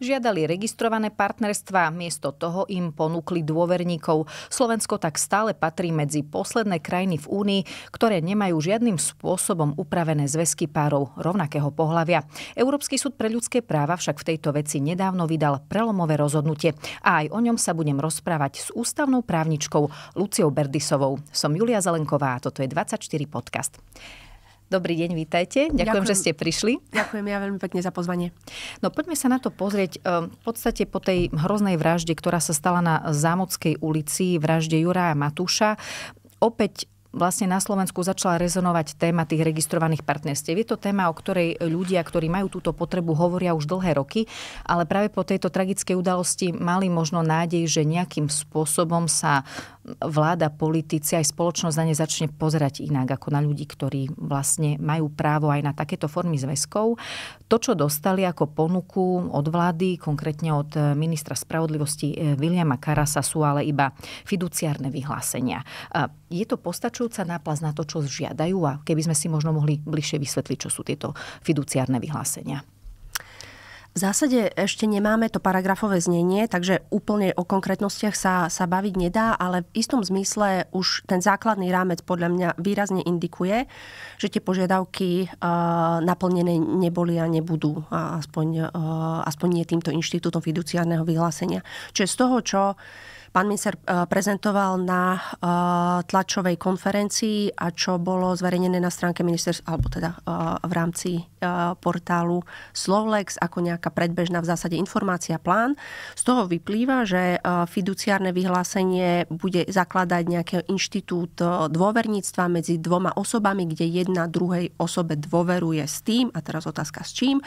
žiadali registrované partnerstva, miesto toho im ponúkli dôverníkov. Slovensko tak stále patrí medzi posledné krajiny v Únii, ktoré nemajú žiadnym spôsobom upravené zväzky párov rovnakého pohľavia. Európsky súd pre ľudské práva však v tejto veci nedávno vydal prelomové rozhodnutie a aj o ňom sa budem rozprávať s ústavnou právničkou Luciou Berdisovou. Som Julia Zelenková a toto je 24 podcast. Dobrý deň, vítajte. Ďakujem, Ďakujem, že ste prišli. Ďakujem ja veľmi pekne za pozvanie. No poďme sa na to pozrieť. Eh, v podstate po tej hroznej vražde, ktorá sa stala na Zámockej ulici, vražde Juraja Matúša, opäť vlastne na Slovensku začala rezonovať téma tých registrovaných partnerstiev. Je to téma, o ktorej ľudia, ktorí majú túto potrebu, hovoria už dlhé roky, ale práve po tejto tragickej udalosti mali možno nádej, že nejakým spôsobom sa vláda, politici, aj spoločnosť na ne začne pozerať inak ako na ľudí, ktorí vlastne majú právo aj na takéto formy zväzkov. To, čo dostali ako ponuku od vlády, konkrétne od ministra spravodlivosti Viliama e, Karasa, sú ale iba fiduciárne vyhlásenia. Je to postačujúca náplaz na to, čo žiadajú a keby sme si možno mohli bližšie vysvetliť, čo sú tieto fiduciárne vyhlásenia. V zásade ešte nemáme to paragrafové znenie, takže úplne o konkrétnostiach sa, sa baviť nedá, ale v istom zmysle už ten základný rámec podľa mňa výrazne indikuje, že tie požiadavky uh, naplnené neboli a nebudú, a aspoň, uh, aspoň nie týmto inštitútom fiduciárneho vyhlásenia. Čiže z toho, čo Pán minister e, prezentoval na e, tlačovej konferencii a čo bolo zverejnené na stránke ministerstva, alebo teda e, v rámci portálu Slovlex ako nejaká predbežná v zásade informácia plán. Z toho vyplýva, že fiduciárne vyhlásenie bude zakladať nejaký inštitút dôverníctva medzi dvoma osobami, kde jedna druhej osobe dôveruje s tým, a teraz otázka s čím,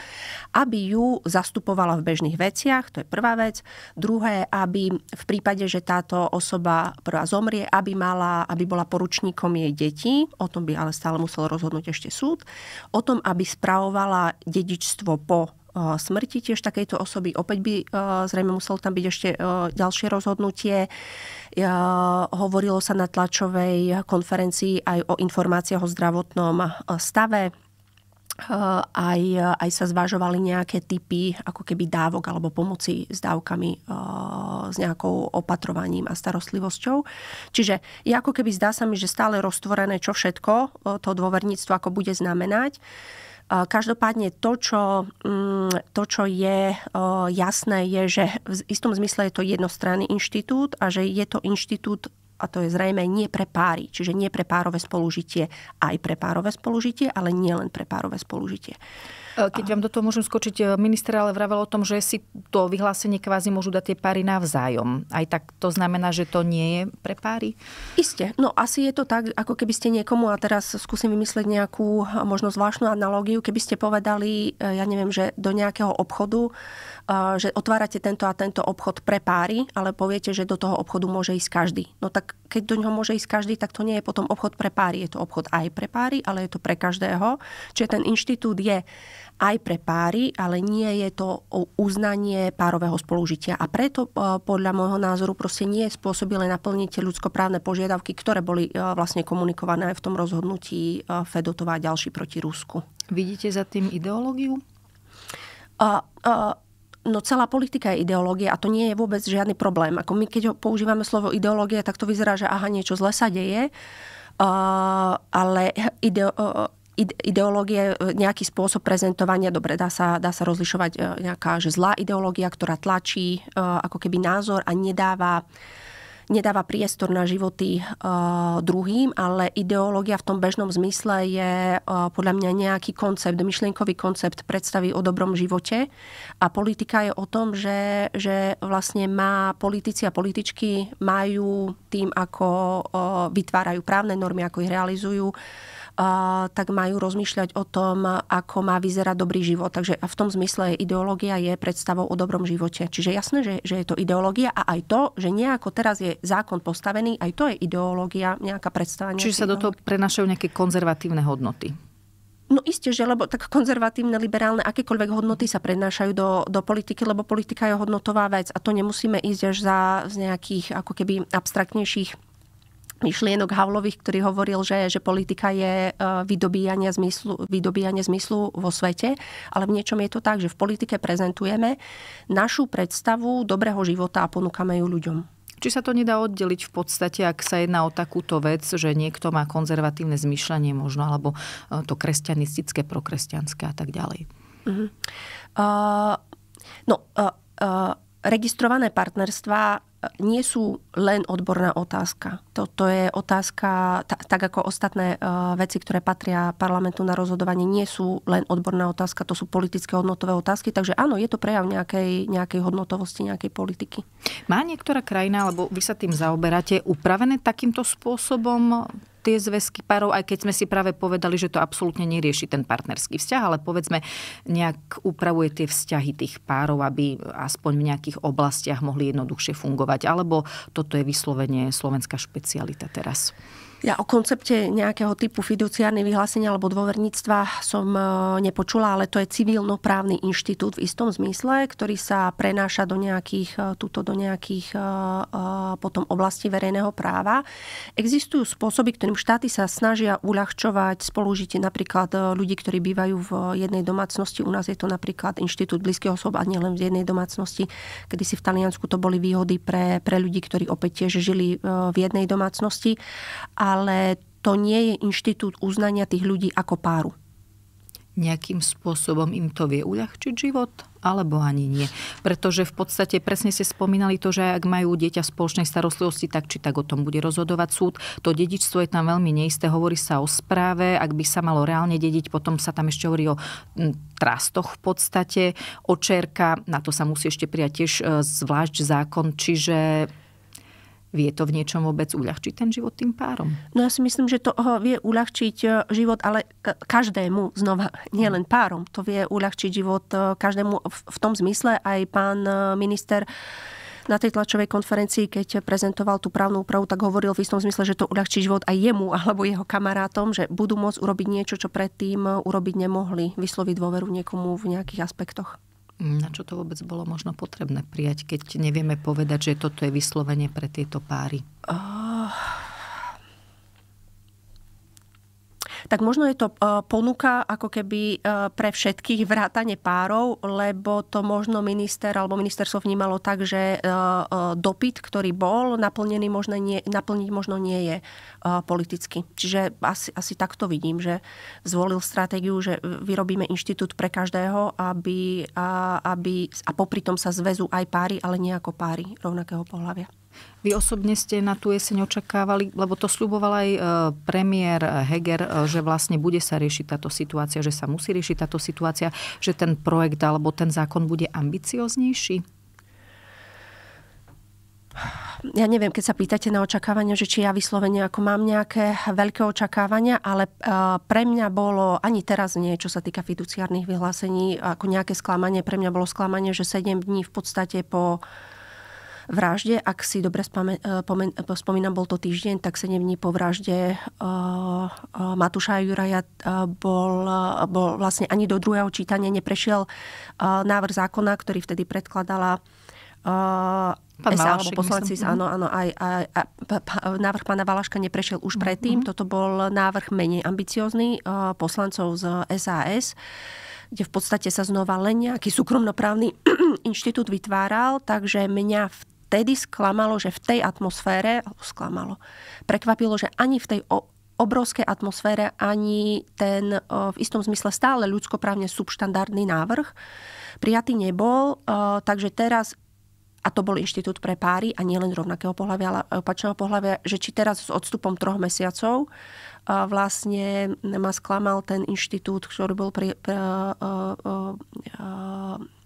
aby ju zastupovala v bežných veciach, to je prvá vec. Druhé, aby v prípade, že táto osoba prvá zomrie, aby, mala, aby bola poručníkom jej detí, o tom by ale stále musel rozhodnúť ešte súd, o tom, aby spravovala dedičstvo po e, smrti tiež takejto osoby. Opäť by e, zrejme muselo tam byť ešte e, ďalšie rozhodnutie. Hovorilo sa na tlačovej konferencii aj o informáciách o zdravotnom stave Eh, aj, aj sa zvažovali nejaké typy ako keby dávok alebo pomoci s dávkami eh, s nejakou opatrovaním a starostlivosťou. Čiže ako keby zdá sa mi, že stále roztvorené, čo všetko eh, to dôverníctvo ako bude znamenať. Každopádne to čo, mm, to, čo je jasné, je, že v istom zmysle je to jednostranný inštitút a že je to inštitút a to je zrejme nie pre páry, čiže nie pre párové spolužitie, aj pre párové spolužitie, ale nie len pre párové spolužitie. E, keď vám do toho môžem skočiť, e, minister ale vravel o tom, že si to vyhlásenie kvázi môžu dať tie páry navzájom. Aj tak to znamená, že to nie je pre páry? Iste. No asi je to tak, ako keby ste niekomu, a teraz skúsim vymyslieť nejakú e, možno zvláštnu analógiu, keby ste povedali, ja neviem, že do nejakého obchodu, že otvárate tento a tento obchod pre páry, ale poviete, že do toho obchodu môže ísť každý. No tak keď do ňoho môže ísť každý, tak to nie je potom obchod pre páry. Je to obchod aj pre páry, ale je to pre každého. Čiže ten inštitút je aj pre páry, ale nie je to uznanie párového spolužitia. A preto e, podľa môjho názoru proste nie je spôsobile naplniť ľudskoprávne požiadavky, ktoré boli e, vlastne komunikované aj v tom rozhodnutí e, Fedotova a ďalší proti Rusku. Vidíte za tým ideológiu? A, a, no celá politika je ideológia a to nie je vôbec žiadny problém. Ako my, keď používame slovo ideológia, tak to vyzerá, že aha, niečo zle sa deje, uh, ale ideo, uh, ideológie, e, nejaký spôsob prezentovania, dobre, dá sa, dá sa rozlišovať e, nejaká že zlá ideológia, ktorá tlačí e, ako keby názor a nedáva nedáva priestor na životy uh, druhým, ale ideológia v tom bežnom zmysle je uh, podľa mňa nejaký koncept, myšlienkový koncept predstavy o dobrom živote. A politika je o tom, že, že vlastne má politici a političky majú tým, ako uh, vytvárajú právne normy, ako ich realizujú, tak majú rozmýšľať o tom, ako má vyzerať dobrý život. Takže v tom zmysle ideológia je predstavou o dobrom živote. Čiže jasné, že, že je to ideológia a aj to, že nejako teraz je zákon postavený, aj to je ideológia, nejaká predstava. Čiže sa do toho prenašajú nejaké konzervatívne hodnoty. No isté, že lebo tak konzervatívne, liberálne, akékoľvek hodnoty sa prednášajú do, do politiky, lebo politika je hodnotová vec a to nemusíme ísť až za z nejakých ako keby abstraktnejších myšlienok Havlových, ktorý hovoril, že, že politika je e, vydobíjanie zmyslu, vydobíjanie zmyslu vo svete, ale v niečom je to tak, že v politike prezentujeme našu predstavu dobrého života a ponúkame ju ľuďom. Či sa to nedá oddeliť v podstate, ak sa jedná o takúto vec, že niekto má konzervatívne zmyšľanie možno, alebo e, to kresťanistické, prokresťanské a tak ďalej? Uh-huh. Uh, no, uh, uh, registrované partnerstva nie sú len odborná otázka. Toto je otázka, tak ako ostatné e, veci, ktoré patria parlamentu na rozhodovanie, nie sú len odborná otázka, to sú politické hodnotové otázky, takže áno, je to prejav nejakej, nejakej hodnotovosti, nejakej politiky. Má niektorá krajina, alebo vy sa tým zaoberáte, upravené takýmto spôsobom tie zväzky párov, aj keď sme si práve povedali, že to absolútne nerieši ten partnerský vzťah, ale povedzme nejak upravuje tie vzťahy tých párov, aby aspoň v nejakých oblastiach mohli jednoduchšie fungovať fungovať? Alebo toto je vyslovene slovenská špecialita teraz? Ja o koncepte nejakého typu fiduciárne vyhlásenia alebo dôverníctva som e, nepočula, ale to je civilnoprávny inštitút v istom zmysle, ktorý sa prenáša do nejakých, e, tuto do nejakých e, potom oblasti verejného práva. Existujú spôsoby, ktorým štáty sa snažia uľahčovať spolužitie napríklad ľudí, ktorí bývajú v jednej domácnosti. U nás je to napríklad inštitút blízkeho osob a nielen v jednej domácnosti. Kedy si v Taliansku to boli výhody pre, pre ľudí, ktorí opäť tiež žili v jednej domácnosti. A ale to nie je inštitút uznania tých ľudí ako páru nejakým spôsobom im to vie uľahčiť život, alebo ani nie. Pretože v podstate presne ste spomínali to, že ak majú dieťa v spoločnej starostlivosti, tak či tak o tom bude rozhodovať súd. To dedičstvo je tam veľmi neisté, hovorí sa o správe, ak by sa malo reálne dediť, potom sa tam ešte hovorí o trastoch v podstate, o čerka, na to sa musí ešte prijať tiež e, zvlášť zákon, čiže Vie to v niečom vôbec uľahčiť ten život tým párom? No ja si myslím, že to vie uľahčiť e, život, ale každému znova, nielen párom. To vie uľahčiť život e, každému v tom zmysle. Aj pán e, minister na tej tlačovej konferencii, keď prezentoval tú právnu úpravu, tak hovoril v istom zmysle, že to uľahčí život aj jemu alebo jeho kamarátom, že budú môcť urobiť niečo, čo predtým urobiť nemohli, vysloviť dôveru niekomu v nejakých aspektoch. Mm. Na čo to vôbec bolo možno potrebné prijať, keď nevieme povedať, že toto je vyslovenie pre tieto páry? Oh. tak možno je to e, ponuka ako keby e, pre všetkých vrátane párov, lebo to možno minister alebo ministerstvo vnímalo tak, že e, dopyt, ktorý bol naplnený, možno nie, naplniť možno nie je politicky. Čiže asi, asi takto vidím, že zvolil stratégiu, že vyrobíme inštitút pre každého, aby, a, aby a popri tom sa zväzú aj páry, ale nie ako páry rovnakého pohľavia. Vy osobne ste na tú jeseň očakávali, lebo to sľuboval aj e, premiér Heger, e, že vlastne bude sa riešiť táto situácia, že sa musí riešiť táto situácia, že ten projekt alebo ten zákon bude ambicioznejší? ja neviem, keď sa pýtate na očakávania, že či ja vyslovene ako mám nejaké veľké očakávania, ale e, pre mňa bolo ani teraz nie, čo sa týka fiduciárnych vyhlásení, ako nejaké sklamanie, pre mňa bolo sklamanie, že 7 dní v podstate po vražde. Ak si dobre e, e, spomínam, bol to týždeň, tak 7 dní po vražde e, Matúša Juraja bol, bol vlastne ani do druhého čítania neprešiel návrh zákona, ktorý vtedy predkladala Pán SA, alebo poslanci, myslím. áno, áno, aj, aj, aj návrh pána Valaška neprešiel už mhm. predtým. Mm-hmm. Toto bol návrh menej ambiciózny poslancov z SAS, kde v podstate sa znova len nejaký súkromnoprávny inštitút vytváral, takže mňa v vtedy sklamalo, že v tej atmosfére, sklamalo, prekvapilo, že ani v tej obrovskej atmosfére ani ten e, v istom zmysle stále ľudskoprávne subštandardný návrh prijatý nebol, e, takže teraz a to bol inštitút pre páry a nielen rovnakého pohľavia, ale opačného pohľavia, že či teraz s odstupom troch mesiacov e, vlastne ma sklamal ten inštitút, ktorý bol pri, pri, pri, pri, pri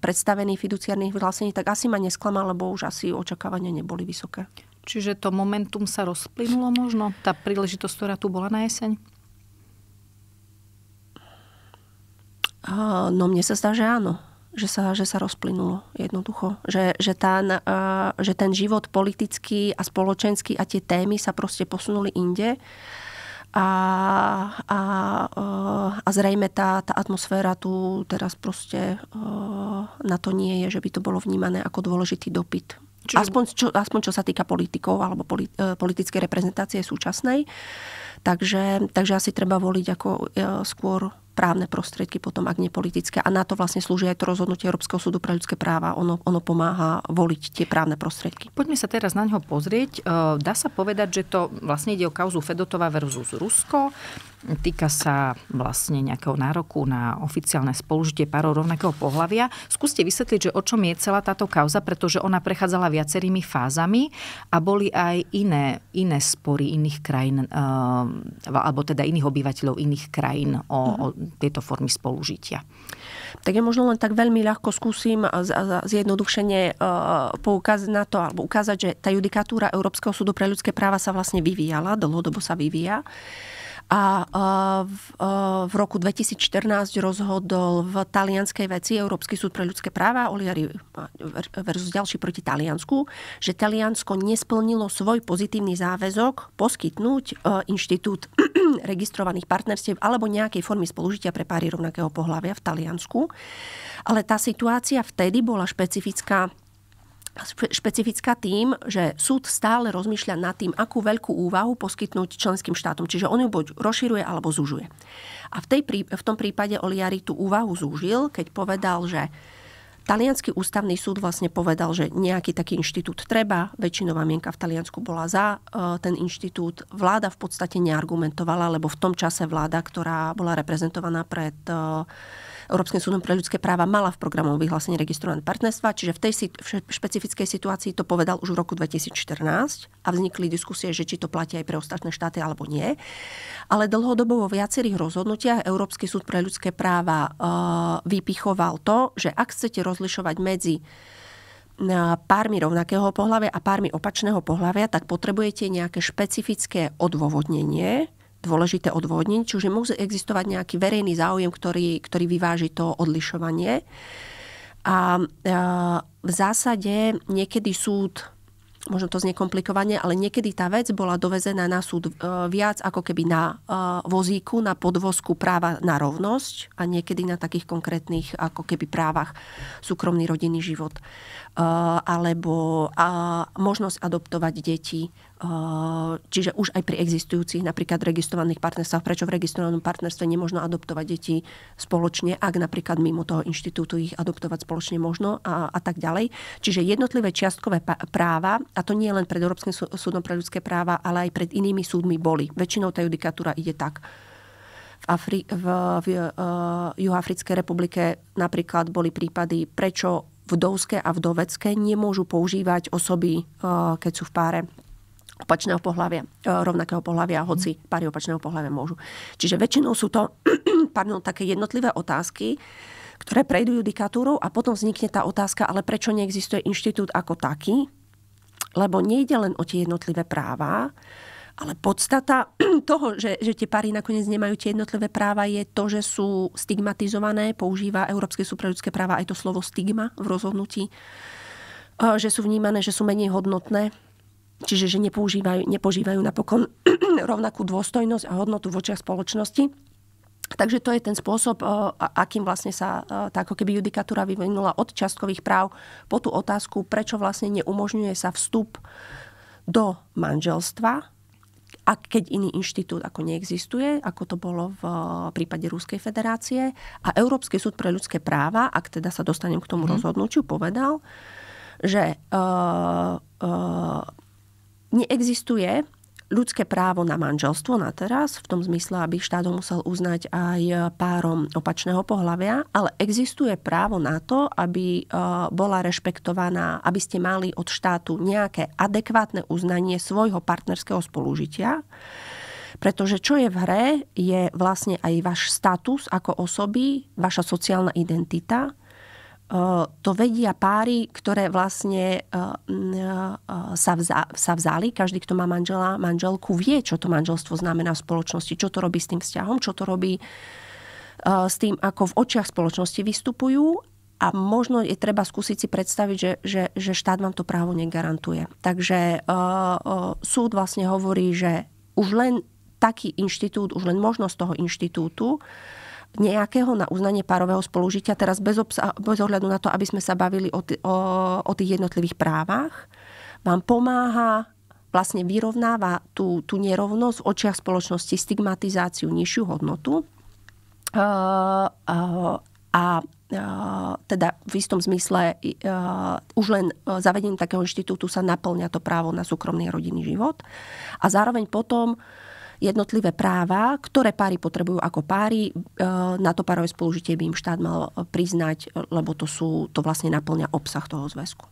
predstavený fiduciárnych vyhlásení, tak asi ma nesklamal, lebo už asi očakávania neboli vysoké. Čiže to momentum sa rozplynulo možno? Tá príležitosť, ktorá tu bola na jeseň? No mne sa zdá, že áno. Že sa, že sa rozplynulo jednoducho. Že, že, ten, že ten život politický a spoločenský a tie témy sa proste posunuli inde a, a, a zrejme tá, tá atmosféra tu teraz proste na to nie je, že by to bolo vnímané ako dôležitý dopyt. Čiže... Aspoň, čo, aspoň čo sa týka politikov alebo polit, e, politickej reprezentácie súčasnej. Takže, takže asi treba voliť ako e, skôr právne prostriedky potom, ak nepolitické. A na to vlastne slúži aj to rozhodnutie Európskeho súdu pre ľudské práva. Ono, ono pomáha voliť tie právne prostriedky. Poďme sa teraz na ňo pozrieť. E, dá sa povedať, že to vlastne ide o kauzu Fedotova versus Rusko. Týka sa vlastne nejakého nároku na oficiálne spolužitie párov rovnakého pohľavia. Skúste vysvetliť, že o čom je celá táto kauza, pretože ona prechádzala viacerými fázami a boli aj iné, iné spory iných krajín, eh, alebo teda iných obyvateľov iných krajín o, mhm. o tieto formy spolužitia. Tak ja možno len tak veľmi ľahko skúsim eh, zjednodušene eh, poukázať na to, alebo ukázať, že tá judikatúra Európskeho súdu pre ľudské práva sa vlastne vyvíjala, dlhodobo sa vyvíja a e, v, e, v roku 2014 rozhodol v talianskej veci Európsky súd pre ľudské práva Oliari e, versus ďalší proti Taliansku, že Taliansko nesplnilo svoj pozitívny záväzok poskytnúť inštitút registrovaných partnerstiev alebo nejakej formy spolužitia pre páry rovnakého pohľavia v Taliansku. Ale tá situácia vtedy bola špecifická špecifická tým, že súd stále rozmýšľa nad tým, akú veľkú úvahu poskytnúť členským štátom. Čiže on ju buď rozširuje alebo zužuje. A v, tej, v tom prípade Oliari tú úvahu zúžil, keď povedal, že Talianský ústavný súd vlastne povedal, že nejaký taký inštitút treba, väčšinová mienka v Taliansku bola za e, ten inštitút. Vláda v podstate neargumentovala, lebo v tom čase vláda, ktorá bola reprezentovaná pred e, Európskym súdom pre ľudské práva mala v programovom vyhlásení registrované partnerstva, čiže v tej špecifickej situácii to povedal už v roku 2014 a vznikli diskusie, že či to platí aj pre ostatné štáty alebo nie. Ale dlhodobo vo viacerých rozhodnutiach Európsky súd pre ľudské práva eh, vypichoval to, že ak chcete rozlišovať medzi eh, pármi rovnakého pohľavia a pármi opačného pohľavia, tak potrebujete nejaké špecifické odôvodnenie, dôležité odvodniť, čiže musí existovať nejaký verejný záujem, ktorý, ktorý vyváži to odlišovanie. A v zásade niekedy súd možno to znekomplikovanie, ale niekedy tá vec bola dovezená na súd e, viac ako keby na e, vozíku, na podvozku práva na rovnosť a niekedy na takých konkrétnych ako keby právach súkromný rodinný život. Eh, alebo a možnosť adoptovať deti, eh, čiže už aj pri existujúcich napríklad registrovaných partnerstvách, prečo v registrovanom partnerstve nemôžno adoptovať deti spoločne, ak napríklad mimo toho inštitútu ich adoptovať spoločne možno a, a tak ďalej. Čiže jednotlivé čiastkové práva, a to nie len pred Európskym súdom pre ľudské práva, ale aj pred inými súdmi boli. Väčšinou tá judikatúra ide tak. V, Afri- v, v v eh, Juhoafrickej republike napríklad boli prípady, prečo vdovské a vdovecké nemôžu používať osoby, e, keď sú v páre opačného pohľavia, e, rovnakého pohľavia, hoci mhm. páry opačného pohľavia môžu. Čiže väčšinou sú to pardon, také jednotlivé otázky, ktoré prejdú judikatúrou a potom vznikne tá otázka, ale prečo neexistuje inštitút ako taký? Lebo nejde len o tie jednotlivé práva, ale podstata toho, že, že tie pary nakoniec nemajú tie jednotlivé práva, je to, že sú stigmatizované. Používa Európske súd práva aj to slovo stigma v rozhodnutí. E, že sú vnímané, že sú menej hodnotné. Čiže že nepoužívajú, nepožívajú napokon rovnakú dôstojnosť a hodnotu v očiach spoločnosti. Takže to je ten spôsob, e, akým vlastne sa e, tá ako keby judikatúra vyvinula od častkových práv po tú otázku, prečo vlastne neumožňuje sa vstup do manželstva a keď iný inštitút ako neexistuje, ako to bolo v eh, prípade Ruskej federácie. A Európsky súd pre ľudské práva, ak teda sa dostanem k tomu mm. rozhodnutiu, povedal, že uh, uh, neexistuje ľudské právo na manželstvo na teraz, v tom zmysle, aby štát ho musel uznať aj e, párom opačného pohľavia, ale existuje právo na to, aby e, bola rešpektovaná, aby ste mali od štátu nejaké adekvátne uznanie svojho partnerského spolužitia. Pretože čo je v hre, je vlastne aj váš status ako osoby, vaša sociálna identita, to vedia páry, ktoré vlastne sa, vzá, sa vzali. Každý, kto má manžela, manželku, vie, čo to manželstvo znamená v spoločnosti, čo to robí s tým vzťahom, čo to robí s tým, ako v očiach spoločnosti vystupujú a možno je treba skúsiť si predstaviť, že, že, že štát vám to právo negarantuje. Takže súd vlastne hovorí, že už len taký inštitút, už len možnosť toho inštitútu nejakého na uznanie párového spolužitia, teraz bez, obsa- bez ohľadu na to, aby sme sa bavili o, t- o, o tých jednotlivých právach, vám pomáha vlastne vyrovnáva tú, tú nerovnosť v očiach spoločnosti, stigmatizáciu, nižšiu hodnotu. Uh, uh, a teda v istom zmysle už len zavedením takého inštitútu sa naplňa to právo na súkromný rodinný život. A zároveň potom jednotlivé práva, ktoré páry potrebujú ako páry. E, na to párové spolužitie by im štát mal e, priznať, e, lebo to, sú, to vlastne naplňa obsah toho zväzku.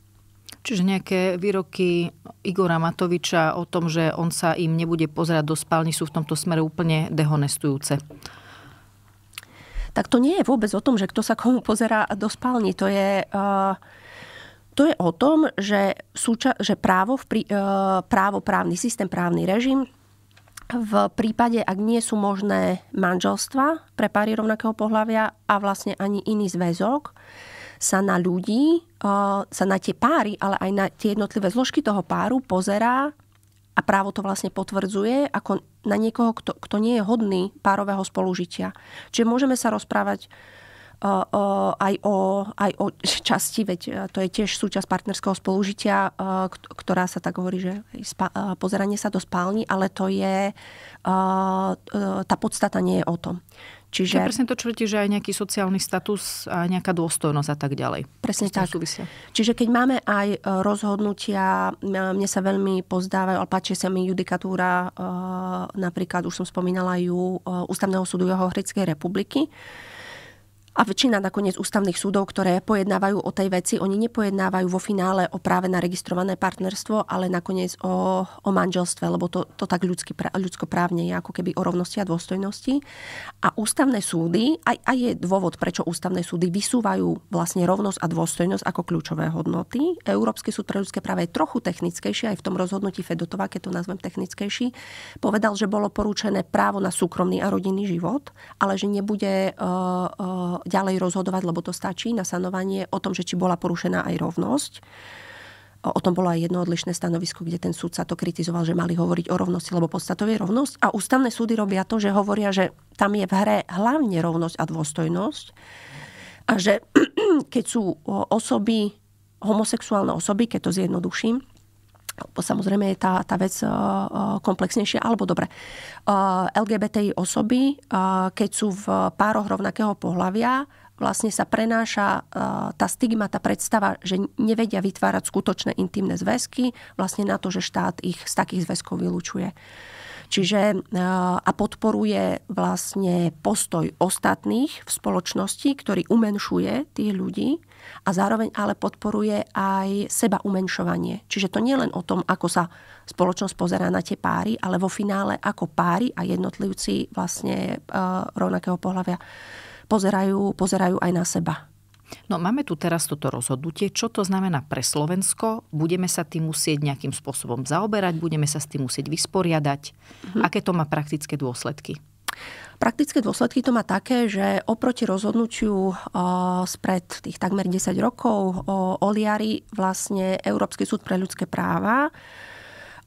Čiže nejaké výroky Igora Matoviča o tom, že on sa im nebude pozerať do spálni, sú v tomto smere úplne dehonestujúce tak to nie je vôbec o tom, že kto sa komu pozerá do spálni. To je, uh, to je o tom, že, súča- že právo, v prí- uh, právo, právny systém, právny režim v prípade, ak nie sú možné manželstva pre páry rovnakého pohľavia a vlastne ani iný zväzok, sa na ľudí, sa na tie páry, ale aj na tie jednotlivé zložky toho páru pozerá a právo to vlastne potvrdzuje ako na niekoho, kto, kto nie je hodný párového spolužitia. Čiže môžeme sa rozprávať aj o, aj o časti, veď e, to je tiež súčasť partnerského spolužitia, e, ktorá sa tak hovorí, že e, pozeranie sa do spálni, ale to je, tá podstata nie je o tom. Čiže... To presne to, čo že aj nejaký sociálny status a nejaká dôstojnosť a tak ďalej. Presne tak. Súvisia. Čiže keď máme aj rozhodnutia, mne sa veľmi pozdávajú, ale páči sa mi judikatúra, napríklad už som spomínala ju Ústavného súdu Juhoafrickej republiky, a väčšina nakoniec ústavných súdov, ktoré pojednávajú o tej veci, oni nepojednávajú vo finále o práve na registrované partnerstvo, ale nakoniec o, o manželstve, lebo to, to tak ľudský, ľudskoprávne je ako keby o rovnosti a dôstojnosti. A ústavné súdy, aj, aj je dôvod, prečo ústavné súdy vysúvajú vlastne rovnosť a dôstojnosť ako kľúčové hodnoty. Európsky súd pre ľudské práva je trochu technickejší, aj v tom rozhodnutí Fedotova, keď to nazvem technickejší, povedal, že bolo porúčené právo na súkromný a rodinný život, ale že nebude uh, uh, ďalej rozhodovať, lebo to stačí na sanovanie o tom, že či bola porušená aj rovnosť. O tom bolo aj jedno odlišné stanovisko, kde ten súd sa to kritizoval, že mali hovoriť o rovnosti, lebo podstatou je rovnosť. A ústavné súdy robia to, že hovoria, že tam je v hre hlavne rovnosť a dôstojnosť. A že keď sú osoby, homosexuálne osoby, keď to zjednoduším, alebo samozrejme je tá, tá vec eh, eh, komplexnejšia, alebo dobre. Eh, LGBTI osoby, keď sú v pároch rovnakého pohľavia, vlastne sa prenáša tá stigma, tá predstava, že nevedia vytvárať skutočné intimné zväzky, vlastne na to, že štát ich z takých zväzkov vylúčuje. Čiže a podporuje vlastne postoj ostatných v spoločnosti, ktorý umenšuje tých ľudí a zároveň ale podporuje aj seba umenšovanie. Čiže to nie len o tom, ako sa spoločnosť pozerá na tie páry, ale vo finále ako páry a jednotlivci vlastne e, rovnakého pohľavia pozerajú, pozerajú aj na seba. No máme tu teraz toto rozhodnutie. Čo to znamená pre Slovensko? Budeme sa tým musieť nejakým spôsobom zaoberať? Budeme sa s tým musieť vysporiadať? Mhm. Aké to má praktické dôsledky? Praktické dôsledky to má také, že oproti rozhodnutiu spred tých takmer 10 rokov o Oliari vlastne Európsky súd pre ľudské práva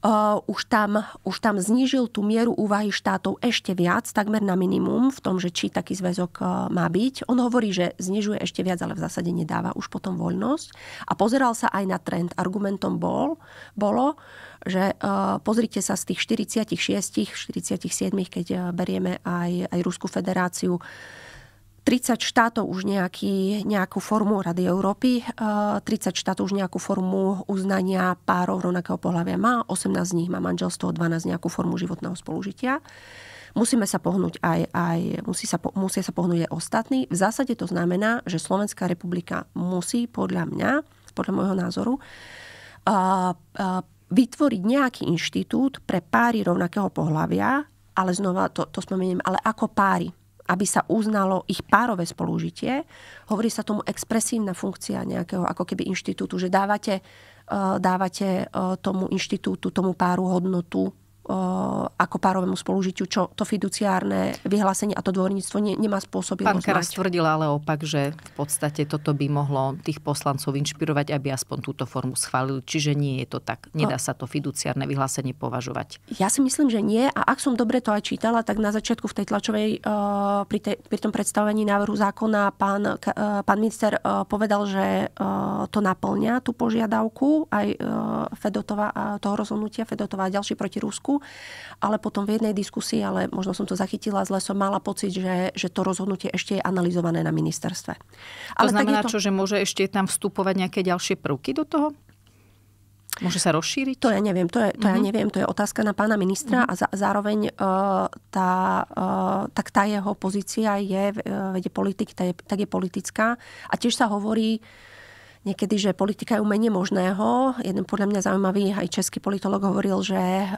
uh, už, tam, už tam znížil tú mieru úvahy štátov ešte viac, takmer na minimum v tom, že či taký zväzok uh, má byť. On hovorí, že znižuje ešte viac, ale v zásade nedáva už potom voľnosť. A pozeral sa aj na trend. Argumentom bol, bolo, že uh, pozrite sa z tých 46, 47, keď berieme aj, aj Ruskú federáciu, 30 štátov už nejaký, nejakú formu Rady Európy, 30 eh, štátov už nejakú formu uznania párov rovnakého pohľavia má, 18 z nich má manželstvo, 12 nejakú formu životného spolužitia. Musíme sa pohnúť aj, aj musí sa, musia sa pohnúť aj ostatní. V zásade to znamená, že Slovenská republika musí podľa mňa, podľa môjho názoru, a, eh, a, eh, vytvoriť nejaký inštitút pre páry rovnakého pohľavia, ale znova to, to spomeniem, ale ako páry aby sa uznalo ich párové spolužitie. Hovorí sa tomu expresívna funkcia nejakého ako keby inštitútu, že dávate, eh, dávate eh, tomu inštitútu, tomu páru hodnotu ako párovému spolužitiu, čo to fiduciárne vyhlásenie a to dvorníctvo ne, nemá spôsobilosť. Pán Karas tvrdil ale opak, že v podstate toto by mohlo tých poslancov inšpirovať, aby aspoň túto formu schválili. Čiže nie je to tak. Nedá no. sa to fiduciárne vyhlásenie považovať. Ja si myslím, že nie. A ak som dobre to aj čítala, tak na začiatku v tej tlačovej, pri, tej, pri tom predstavení návrhu zákona pán, pán minister povedal, že to naplňa tú požiadavku aj Fedotova, toho rozhodnutia Fedotova a ďalší proti Rusku ale potom v jednej diskusii, ale možno som to zachytila zle, som mala pocit, že, že to rozhodnutie ešte je analyzované na ministerstve. Ale to znamená to... čo, že môže ešte tam vstupovať nejaké ďalšie prvky do toho? Môže sa rozšíriť? To ja neviem, to, je, to mm-hmm. ja mhm. neviem, to je otázka na pána ministra mm-hmm. a za, zároveň uh, tá, uh, tak tá jeho pozícia je, uh, e, vede politik, tá je, tak je politická a tiež sa hovorí, uh, niekedy, že politika je umenie možného. Jeden podľa mňa zaujímavý aj český politolog hovoril, že, eh, eh,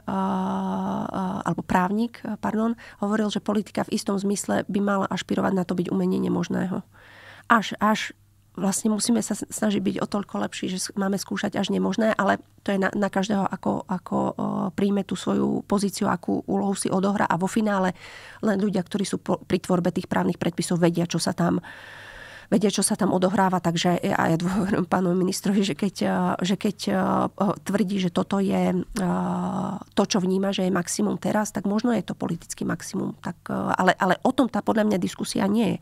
alebo právnik, pardon, hovoril, že politika v istom zmysle by mala ašpirovať na to byť umenie nemožného. Až, až vlastne musíme sa snažiť byť o toľko lepší, že máme skúšať až nemožné, ale to je na, na každého, ako, ako eh, príjme tú svoju pozíciu, akú úlohu si odohra a vo finále len ľudia, ktorí sú po, pri tvorbe tých právnych predpisov, vedia, čo sa tam uh, vedia, čo sa tam odohráva, takže ja, ja dôverujem pánovi ministrovi, že keď, že keď tvrdí, že toto je to, čo vníma, že je maximum teraz, tak možno je to politický maximum. Tak, ale, ale o tom tá podľa mňa diskusia nie je.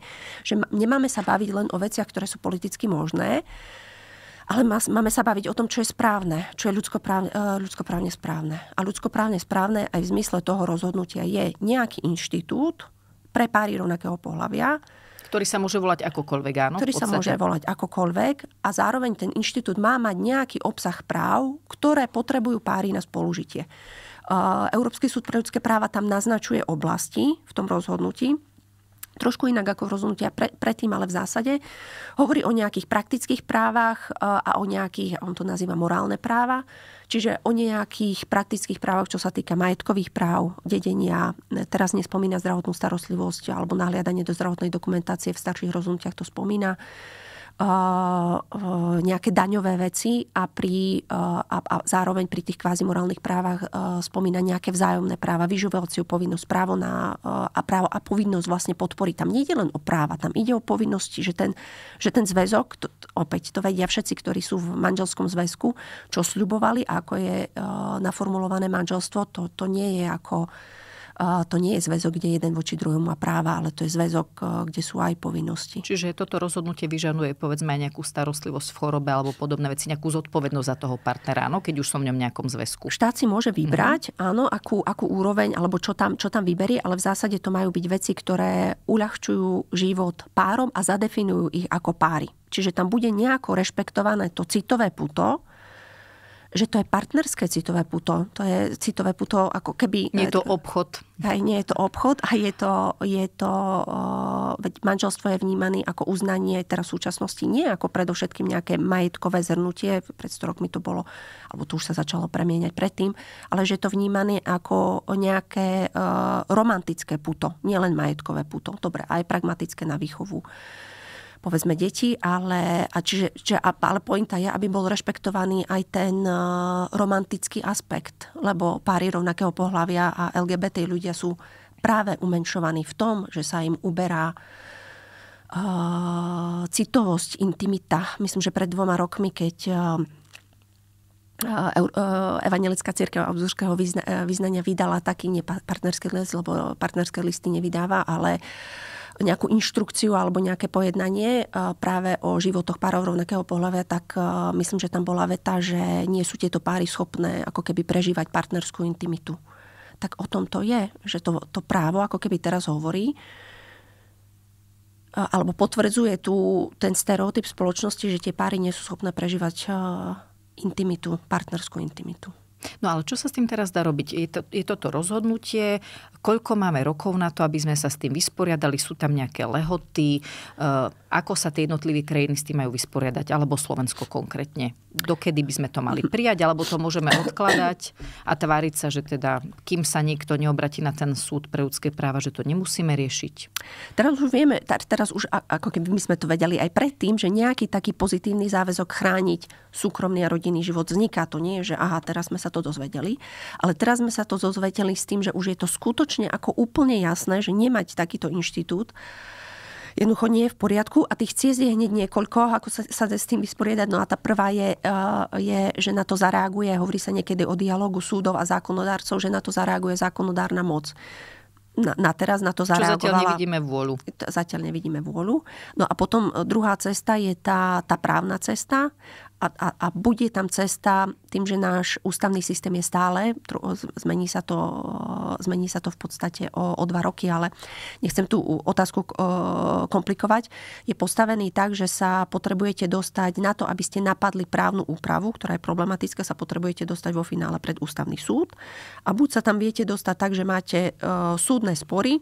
Že nemáme sa baviť len o veciach, ktoré sú politicky možné, ale máme sa baviť o tom, čo je správne, čo je ľudskoprávne, e, ľudskoprávne správne. A ľudskoprávne správne aj v zmysle toho rozhodnutia je nejaký inštitút pre páry rovnakého pohľavia, ktorý sa môže volať akokoľvek, áno? Ktorý sa môže volať akokoľvek a zároveň ten inštitút má mať nejaký obsah práv, ktoré potrebujú páry na spolužitie. Uh, Európsky súd pre ľudské práva tam naznačuje oblasti v tom rozhodnutí trošku inak ako rozhodnutia pre, predtým, ale v zásade. Hovorí o nejakých praktických právach e, a o nejakých, on to nazýva morálne práva, čiže o nejakých praktických právach, čo sa týka majetkových práv, dedenia, e, teraz nespomína zdravotnú starostlivosť alebo nahliadanie do zdravotnej dokumentácie, v starších rozhodnutiach to spomína. Eh, eh, nejaké daňové veci a, pri, eh, a, a zároveň pri tých kvázimorálnych právach spomína nejaké vzájomné práva, vyživovaciu povinnosť, právo na, a právo a povinnosť vlastne podporiť. Tam nie je len o práva, tam ide o povinnosti, že ten, že ten zväzok, to, opäť to vedia všetci, ktorí sú v manželskom zväzku, čo sľubovali, ako je naformulované manželstvo, to, to nie je ako to nie je zväzok, kde jeden voči druhému má práva, ale to je zväzok, e, kde sú aj povinnosti. Čiže toto rozhodnutie vyžaduje povedzme aj nejakú starostlivosť v chorobe alebo podobné veci, nejakú zodpovednosť za toho partnera, áno, keď už som v ňom nejakom zväzku. Štát si môže mhm. vybrať, mm-hmm. áno, akú, akú úroveň alebo čo tam, čo tam vyberie, ale v zásade to majú byť veci, ktoré uľahčujú život párom a zadefinujú ich ako páry. Čiže tam bude nejako rešpektované to citové puto, že to je partnerské citové puto. To je citové puto ako keby... Nie je to eh, obchod. Aj nie je to obchod a je to, je to eh, veď manželstvo je vnímané ako uznanie teraz v súčasnosti, nie ako predovšetkým nejaké majetkové zhrnutie, pred 100 rokmi to bolo, alebo to už sa začalo premieňať predtým, ale že je to vnímané ako nejaké eh, romantické puto, nielen majetkové puto. Dobre, aj pragmatické na výchovu povedzme deti, ale, a čiže, čiže, ale pointa je, aby bol rešpektovaný aj ten e, romantický aspekt, lebo páry rovnakého pohľavia a LGBT ľudia sú práve umenšovaní v tom, že sa im uberá uh, citovosť, intimita. Myslím, že pred dvoma rokmi, keď uh, Evangelická církev Augsburského vyznania vydala taký, nie partnerské listy, lebo partnerské listy nevydáva, ale nejakú inštrukciu alebo nejaké pojednanie e, práve o životoch párov rovnakého pohľavia, tak e, myslím, že tam bola veta, že nie sú tieto páry schopné ako keby prežívať partnerskú intimitu. Tak o tom to je, že to, to právo ako keby teraz hovorí, e, alebo potvrdzuje tu ten stereotyp spoločnosti, že tie páry nie sú schopné prežívať intimitu, partnerskú intimitu. No ale čo sa s tým teraz dá robiť? Je, to, je toto rozhodnutie, koľko máme rokov na to, aby sme sa s tým vysporiadali, sú tam nejaké lehoty, eh, ako sa tie jednotlivé krajiny s tým majú vysporiadať, alebo Slovensko konkrétne. Dokedy by sme to mali prijať, alebo to môžeme odkladať a tváriť sa, že teda kým sa niekto neobratí na ten súd pre ľudské práva, že to nemusíme riešiť. Teraz už vieme, teraz už ako keby my sme to vedeli aj predtým, že nejaký taký pozitívny záväzok chrániť súkromný a rodinný život vzniká. To nie je, že aha, teraz sme sa to dozvedeli, ale teraz sme sa to dozvedeli s tým, že už je to skutočne jednoznačne ako úplne jasné, že nemať takýto inštitút jednoducho nie je v poriadku a tých ciest je hneď niekoľko, ako sa, sa s tým vysporiadať. No a tá prvá je, eh, je, že na to zareaguje, hovorí sa niekedy o dialogu súdov a zákonodárcov, že na to zareaguje zákonodárna moc. Na, na teraz na to zareagovala. Čo zatiaľ nevidíme vôľu. Zatiaľ nevidíme vôľu. No a potom eh, druhá cesta je tá, tá právna cesta a, a, a bude tam cesta tým, že náš ústavný systém je stále, zmení sa to, zmení sa to v podstate o, o dva roky, ale nechcem tú otázku komplikovať, je postavený tak, že sa potrebujete dostať na to, aby ste napadli právnu úpravu, ktorá je problematická, sa potrebujete dostať vo finále pred ústavný súd a buď sa tam viete dostať tak, že máte e, súdne spory,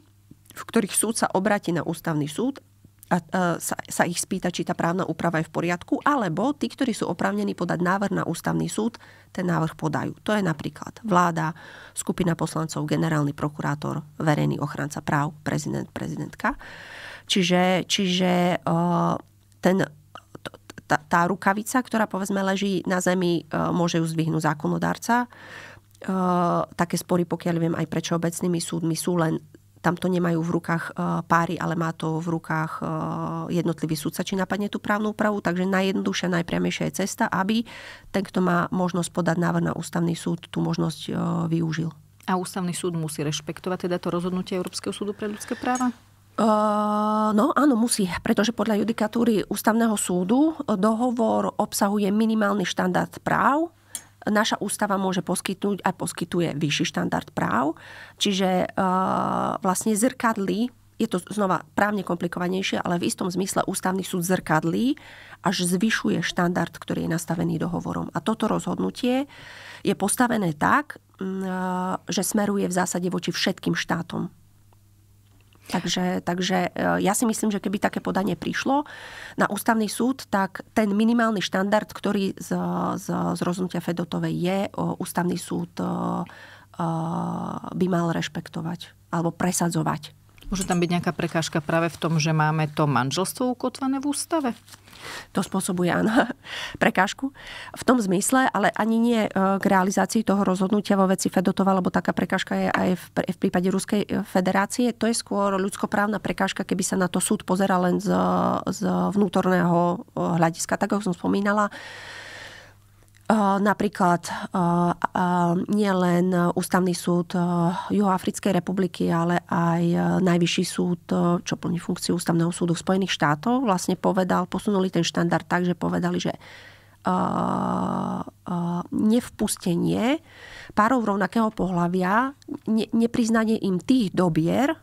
v ktorých súd sa obráti na ústavný súd a, a sa, sa ich spýta, či tá právna úprava je v poriadku, alebo tí, ktorí sú oprávnení podať návrh na ústavný súd, ten návrh podajú. To je napríklad vláda, skupina poslancov, generálny prokurátor, verejný ochranca práv, prezident, prezidentka. Čiže, čiže ten, tá, tá rukavica, ktorá povedzme leží na zemi, uh, môže ju zdvihnúť zákonodárca. také spory, pokiaľ viem, aj prečo obecnými súdmi sú len tam to nemajú v rukách e, páry, ale má to v rukách e, jednotlivý sudca, či napadne tú právnu úpravu. Takže najjednoduchšia, najpriamejšia je cesta, aby ten, kto má možnosť podať návrh na ústavný súd, tú možnosť e, využil. A ústavný súd musí rešpektovať teda to rozhodnutie Európskeho súdu pre ľudské práva? Uh, no áno, musí, pretože podľa judikatúry ústavného súdu dohovor obsahuje minimálny štandard práv, naša ústava môže poskytnúť a poskytuje vyšší štandard práv, čiže eh, vlastne zrkadlí je to znova právne komplikovanejšie, ale v istom zmysle ústavný súd zrkadlí až zvyšuje štandard, ktorý je nastavený dohovorom. A toto rozhodnutie je postavené tak, mm, eh, že smeruje v zásade voči všetkým štátom Takže, takže e, ja si myslím, že keby také podanie prišlo na ústavný súd, tak ten minimálny štandard, ktorý z, z, z rozhodnutia Fedotovej je, e, ústavný súd e, by mal rešpektovať alebo presadzovať. Môže tam byť nejaká prekážka práve v tom, že máme to manželstvo ukotvané v ústave? to spôsobuje áno, prekážku. V tom zmysle, ale ani nie e, k realizácii toho rozhodnutia vo veci Fedotova, lebo taká prekážka je aj v, v prípade Ruskej e, federácie. To je skôr ľudskoprávna prekážka, keby sa na to súd pozeral len z, z vnútorného e, hľadiska. Tak, ako som spomínala, Eh, napríklad eh, eh, nielen Ústavný súd Juhoafrickej republiky, ale aj Najvyšší súd, čo plní funkciu Ústavného súdu Spojených štátov, vlastne povedal, posunuli ten štandard tak, že povedali, že nevpustenie párov rovnakého pohľavia, nepriznanie im tých dobier,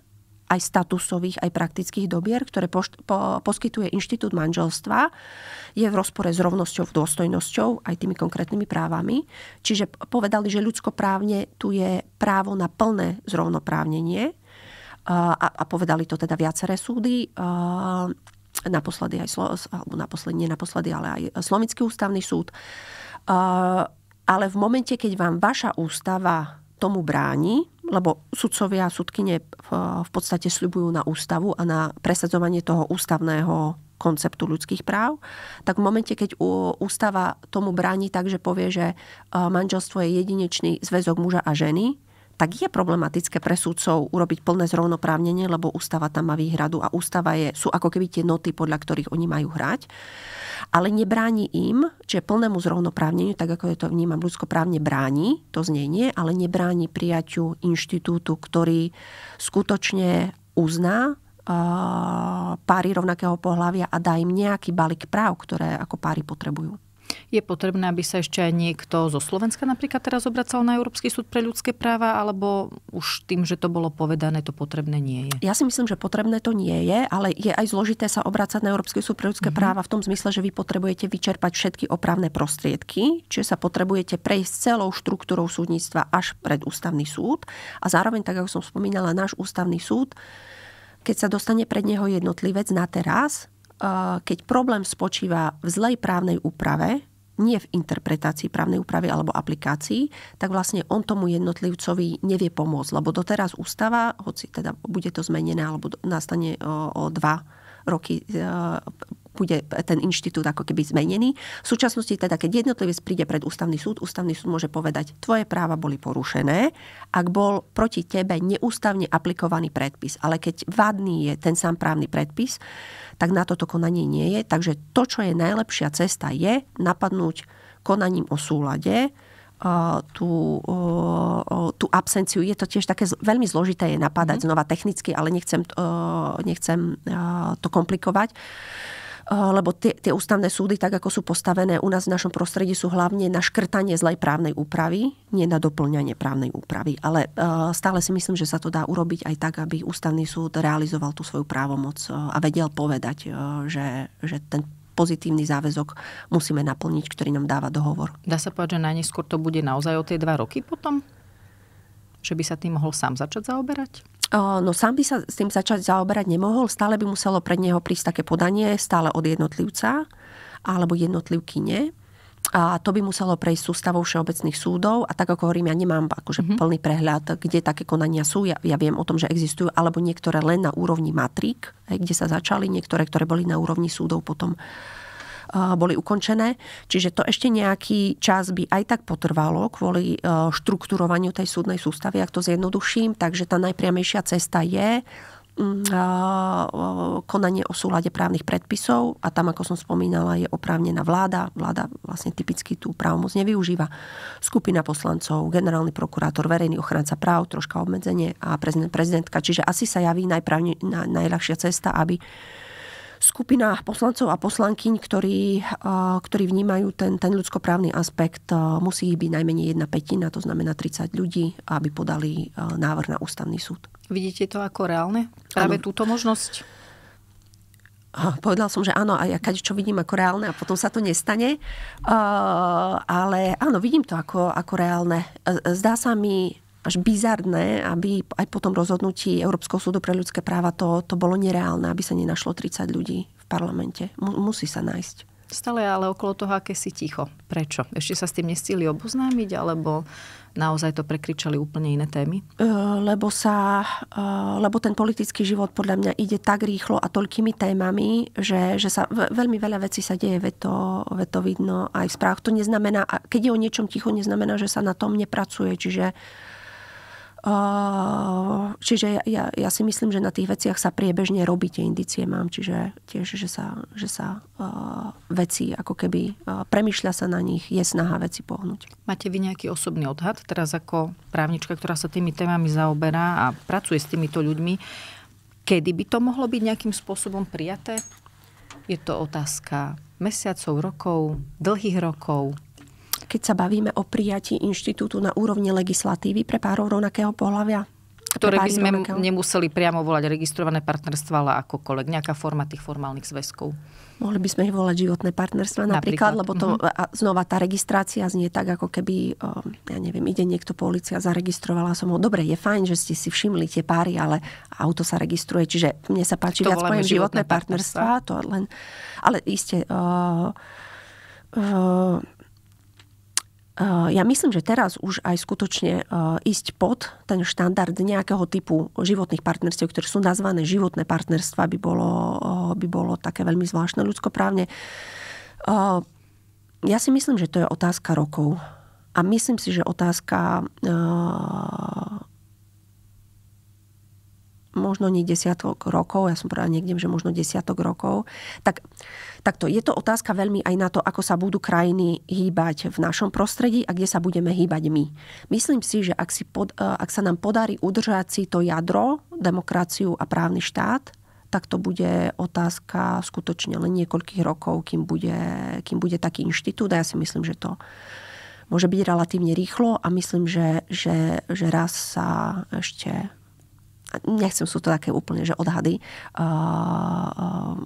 aj statusových, aj praktických dobier, ktoré pošt, po, poskytuje Inštitút manželstva, je v rozpore s rovnosťou, dôstojnosťou, aj tými konkrétnymi právami. Čiže povedali, že ľudskoprávne tu je právo na plné zrovnoprávnenie a, a povedali to teda viaceré súdy naposledy aj Slo- alebo naposledy, nie naposledy, ale aj Slovenský ústavný súd. A, ale v momente, keď vám vaša ústava tomu bráni, lebo sudcovia a sudkine v podstate sľubujú na ústavu a na presadzovanie toho ústavného konceptu ľudských práv, tak v momente, keď ústava tomu bráni tak, že povie, že eh, manželstvo je jedinečný zväzok muža a ženy, tak je problematické pre súdcov urobiť plné zrovnoprávnenie, lebo ústava tam má výhradu a ústava je, sú ako keby tie noty, podľa ktorých oni majú hrať. Ale nebráni im, čiže plnému zrovnoprávneniu, tak ako je to vnímam ľudskoprávne, bráni to znenie, ale nebráni prijaťu inštitútu, ktorý skutočne uzná páry rovnakého pohľavia a dá im nejaký balík práv, ktoré ako páry potrebujú. Je potrebné, aby sa ešte aj niekto zo Slovenska napríklad teraz obracal na Európsky súd pre ľudské práva, alebo už tým, že to bolo povedané, to potrebné nie je? Ja si myslím, že potrebné to nie je, ale je aj zložité sa obrácať na Európsky súd pre ľudské mm-hmm. práva v tom zmysle, že vy potrebujete vyčerpať všetky opravné prostriedky, čiže sa potrebujete prejsť celou štruktúrou súdnictva až pred ústavný súd. A zároveň, tak ako som spomínala, náš ústavný súd keď sa dostane pred neho jednotlivec na teraz, keď problém spočíva v zlej právnej úprave, nie v interpretácii právnej úpravy alebo aplikácii, tak vlastne on tomu jednotlivcovi nevie pomôcť. Lebo doteraz ústava, hoci teda bude to zmenené alebo nastane o, o dva roky e, bude ten inštitút ako keby zmenený. V súčasnosti teda, keď jednotlivec príde pred ústavný súd, ústavný súd môže povedať, tvoje práva boli porušené, ak bol proti tebe neústavne aplikovaný predpis. Ale keď vadný je ten sám právny predpis, tak na toto konanie nie je. Takže to, čo je najlepšia cesta, je napadnúť konaním o súlade, tú, tú absenciu. Je to tiež také veľmi zložité je napadať mm. znova technicky, ale nechcem, nechcem to komplikovať. Eh, lebo tie, tie ústavné súdy, tak ako sú postavené u nás v našom prostredí, sú hlavne na škrtanie zlej právnej úpravy, nie na doplňanie právnej úpravy. Ale eh, stále si myslím, že sa to dá urobiť aj tak, aby ústavný súd realizoval tú svoju právomoc eh, a vedel povedať, že, že ten pozitívny záväzok musíme naplniť, ktorý nám dáva dohovor. Dá sa povedať, že najneskôr to bude naozaj o tie dva roky potom? Že by sa tým mohol sám začať zaoberať? No sám by sa s tým začať zaoberať nemohol, stále by muselo pre neho prísť také podanie, stále od jednotlivca alebo nie. A to by muselo prejsť sústavou všeobecných súdov a tak ako hovorím, ja nemám akože mm-hmm. plný prehľad, kde také konania sú. Ja, ja viem o tom, že existujú, alebo niektoré len na úrovni matrik, kde sa začali, niektoré, ktoré boli na úrovni súdov potom uh, boli ukončené. Čiže to ešte nejaký čas by aj tak potrvalo kvôli e, štrukturovaniu tej súdnej sústavy, ak to zjednoduším. Takže tá najpriamejšia cesta je mm, e, e, konanie o súlade právnych predpisov a tam, ako som spomínala, je oprávnená vláda. Vláda vlastne typicky tú právomoc nevyužíva. Skupina poslancov, generálny prokurátor, verejný ochranca práv, troška obmedzenie a prezident, prezidentka. Čiže asi sa javí najprávne, na, najľahšia cesta, aby skupina poslancov a poslankyň, ktorí, ktorí vnímajú ten, ten ľudskoprávny aspekt, musí ich byť najmenej jedna petina, to znamená 30 ľudí, aby podali návrh na ústavný súd. Vidíte to ako reálne? Práve ano. túto možnosť? povedal som, že áno, a ja keď čo vidím ako reálne a potom sa to nestane. Uh, ale áno, vidím to ako, ako reálne. E, e, zdá sa mi až bizarné, aby aj po tom rozhodnutí Európskeho súdu pre ľudské práva to, to bolo nereálne, aby sa nenašlo 30 ľudí v parlamente. M- musí sa nájsť. Stále ale okolo toho, aké si ticho. Prečo? Ešte sa s tým nestíli oboznámiť, alebo naozaj to prekričali úplne iné témy? Lebo, sa, lebo ten politický život podľa mňa ide tak rýchlo a toľkými témami, že, že sa veľmi veľa vecí sa deje, ve to, ve to vidno aj v správach. To neznamená, keď je o niečom ticho, neznamená, že sa na tom nepracuje. Čiže Čiže ja, ja, ja si myslím, že na tých veciach sa priebežne robí tie indície mám, čiže tiež, že sa, že sa uh, veci ako keby uh, premyšľa sa na nich, je snaha veci pohnúť. Máte vy nejaký osobný odhad teraz ako právnička, ktorá sa tými témami zaoberá a pracuje s týmito ľuďmi, kedy by to mohlo byť nejakým spôsobom prijaté? Je to otázka mesiacov, rokov, dlhých rokov? keď sa bavíme o prijatí inštitútu na úrovni legislatívy pre párov rovnakého pohľavia? Ktoré by sme rovnakého? nemuseli priamo volať registrované partnerstva, ale akokoľvek nejaká forma tých formálnych zväzkov. Mohli by sme ich volať životné partnerstva napríklad, napríklad lebo to uh-huh. a znova tá registrácia znie tak, ako keby, ehm, ja neviem, ide niekto po ulici a zaregistrovala som ho. Dobre, je fajn, že ste si všimli tie páry, ale auto sa registruje, čiže mne sa páči to viac pojem životné, partnerstva. partnerstva to len, ale iste... o, ehm, ehm, Eh, ja myslím, že teraz už aj skutočne eh, ísť pod ten štandard nejakého typu životných partnerstiev, ktoré sú nazvané životné partnerstva, by bolo, eh, by bolo také veľmi zvláštne ľudskoprávne. Ja si myslím, že to je otázka rokov. A myslím si, že otázka možno nie desiatok rokov, ja som povedala niekde, že možno desiatok rokov, tak Takto je to otázka veľmi aj na to, ako sa budú krajiny hýbať v našom prostredí a kde sa budeme hýbať my. Myslím si, že ak, si pod, eh, ak sa nám podarí udržať si to jadro, demokraciu a právny štát, tak to bude otázka skutočne len niekoľkých rokov, kým bude, kým bude taký inštitút. A ja si myslím, že to môže byť relatívne rýchlo a myslím, že, že, že raz sa ešte... Nechcem, sú to také úplne, že odhady. Uh, uh,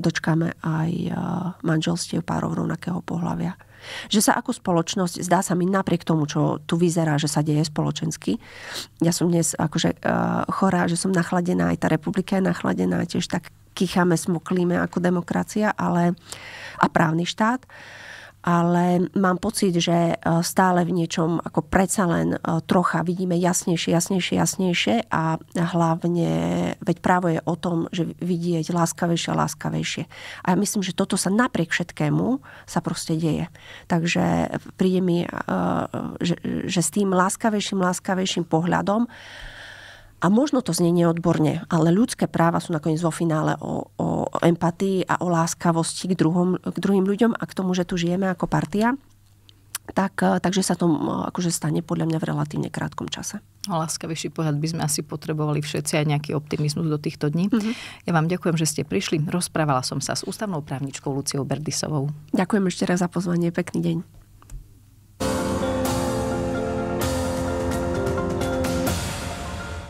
dočkáme aj eh, manželstiev párov rovnakého pohľavia. Že sa ako spoločnosť, zdá sa mi napriek tomu, čo tu vyzerá, že sa deje spoločensky, ja som dnes akože eh, chorá, že som nachladená, aj tá republika je nachladená, tiež tak kýchame, smoklíme ako demokracia ale, a právny štát, ale mám pocit, že e, stále v niečom ako predsa len e, trocha vidíme jasnejšie, jasnejšie, jasnejšie a hlavne, veď právo je o tom, že vidieť láskavejšie a láskavejšie. A ja myslím, že toto sa napriek všetkému sa proste deje. Takže príde mi, e, že, že s tým láskavejším, láskavejším pohľadom a možno to znie neodborne, ale ľudské práva sú nakoniec vo finále o, o, o empatii a o láskavosti k, druhom, k druhým ľuďom a k tomu, že tu žijeme ako partia. Tak, eh, takže sa to eh, akože stane podľa mňa v relatívne krátkom čase. Láskavejší pohľad by sme asi potrebovali všetci aj nejaký optimizmus do týchto dní. Mm-hmm. Ja vám ďakujem, že ste prišli. Rozprávala som sa s ústavnou právničkou Luciou Berdisovou. Ďakujem ešte raz za pozvanie. Pekný deň.